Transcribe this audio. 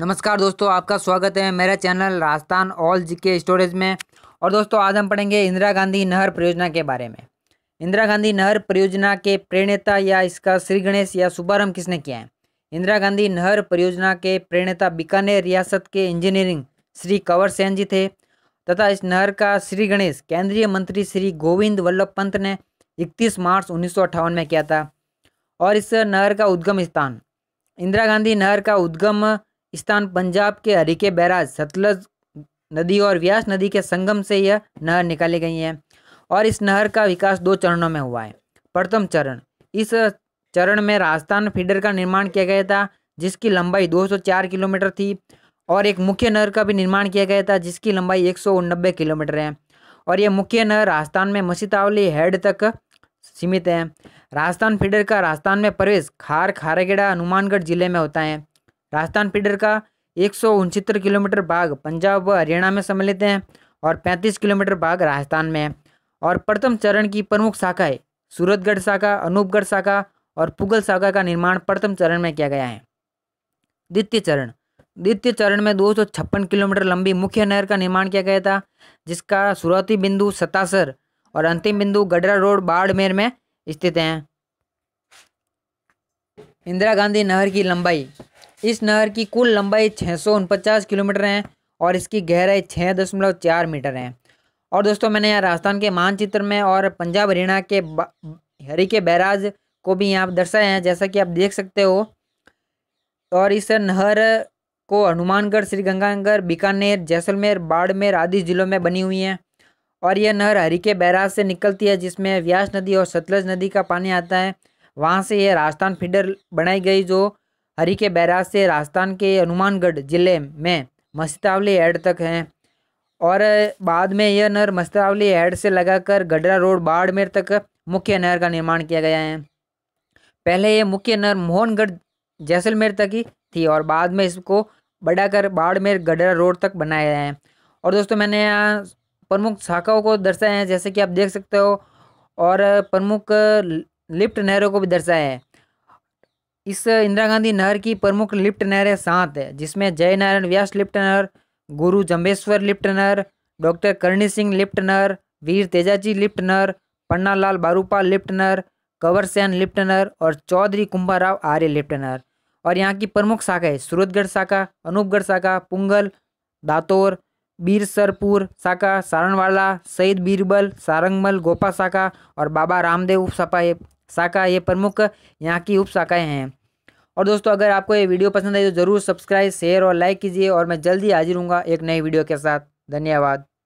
नमस्कार दोस्तों आपका स्वागत है मेरा चैनल राजस्थान ऑल जी के स्टोरेज में और दोस्तों आज हम पढ़ेंगे इंदिरा गांधी नहर परियोजना के बारे में इंदिरा गांधी नहर परियोजना के प्रेरणेता या इसका श्री गणेश या शुभारंभ किसने किया है इंदिरा गांधी नहर परियोजना के प्रेरणेता बीकानेर रियासत के इंजीनियरिंग श्री कंवर सेन जी थे तथा इस नहर का श्री गणेश केंद्रीय मंत्री श्री गोविंद वल्लभ पंत ने इकतीस मार्च उन्नीस में किया था और इस नहर का उद्गम स्थान इंदिरा गांधी नहर का उद्गम स्थान पंजाब के हरिके बैराज सतलज नदी और व्यास नदी के संगम से यह नहर निकाली गई है और इस नहर का विकास दो चरणों में हुआ है प्रथम चरण इस चरण में राजस्थान फीडर का निर्माण किया गया था जिसकी लंबाई 204 किलोमीटर थी और एक मुख्य नहर का भी निर्माण किया गया था जिसकी लंबाई एक किलोमीटर है और यह मुख्य नहर राजस्थान में मसीतावली हेड तक सीमित है राजस्थान फीडर का राजस्थान में प्रवेश खार खारागेड़ा हनुमानगढ़ जिले में होता है राजस्थान फीडर का एक किलोमीटर भाग पंजाब व हरियाणा में सम्मिलित है और पैंतीस किलोमीटर भाग राजस्थान में है और प्रथम चरण की प्रमुख शाखाएं सूरतगढ़ शाखा अनूपगढ़ शाखा और पुगल शाखा का निर्माण प्रथम चरण में किया गया है द्वितीय चरण द्वितीय चरण में दो किलोमीटर लंबी मुख्य नहर का निर्माण किया गया था जिसका शुरुआती बिंदु सतासर और अंतिम बिंदु गडरा रोड बाड़मेर में स्थित हैं इंदिरा गांधी नहर की लंबाई इस नहर की कुल लंबाई छः किलोमीटर है और इसकी गहराई छः दशमलव चार मीटर है और दोस्तों मैंने यहाँ राजस्थान के मानचित्र में और पंजाब हरियाणा के हरी के बैराज को भी यहाँ दर्शाए हैं जैसा कि आप देख सकते हो और इस नहर को हनुमानगढ़ श्रीगंगानगर बीकानेर जैसलमेर बाड़मेर आदि ज़िलों में बनी हुई है और यह नहर हरी के बैराज से निकलती है जिसमें व्यास नदी और सतलज नदी का पानी आता है वहाँ से यह राजस्थान फीडर बनाई गई जो हरी के बैराज से राजस्थान के हनुमानगढ़ जिले में मस्तावली हेड तक हैं और बाद में यह नहर मस्तावली हेड से लगाकर गडरा रोड बाड़मेर तक मुख्य नहर का निर्माण किया गया है पहले यह मुख्य नहर मोहनगढ़ जैसलमेर तक ही थी और बाद में इसको बढ़ाकर बाड़मेर गडरा रोड तक बनाया गया है और दोस्तों मैंने यहाँ प्रमुख शाखाओं को दर्शाया है जैसे कि आप देख सकते हो और प्रमुख लिफ्ट नहरों को भी दर्शाया है इस इंदिरा गांधी नहर की प्रमुख लिफ्ट नहरें सात है जिसमें जय नारायण व्यास लिफ्ट नहर गुरु जम्बेश्वर लिफ्ट नहर डॉक्टर करणी सिंह लिफ्ट नहर वीर तेजाजी लिफ्ट नहर पन्नालाल बारूपाल लिफ्ट नहर सेन लिफ्ट नहर और चौधरी कुंभाराव आर्य लिफ्ट नहर और यहाँ की प्रमुख शाखाएं सूरतगढ़ शाखा अनूपगढ़ शाखा पुंगल दातोर बीरसरपुर शाखा सारणवाला सईद बीरबल सारंगमल गोपा शाखा और बाबा रामदेव उप शाखा ये शाखा ये प्रमुख यहाँ की उप शाखाएँ हैं और दोस्तों अगर आपको ये वीडियो पसंद आई तो ज़रूर सब्सक्राइब शेयर और लाइक कीजिए और मैं जल्दी हाजिर हूँगा एक नई वीडियो के साथ धन्यवाद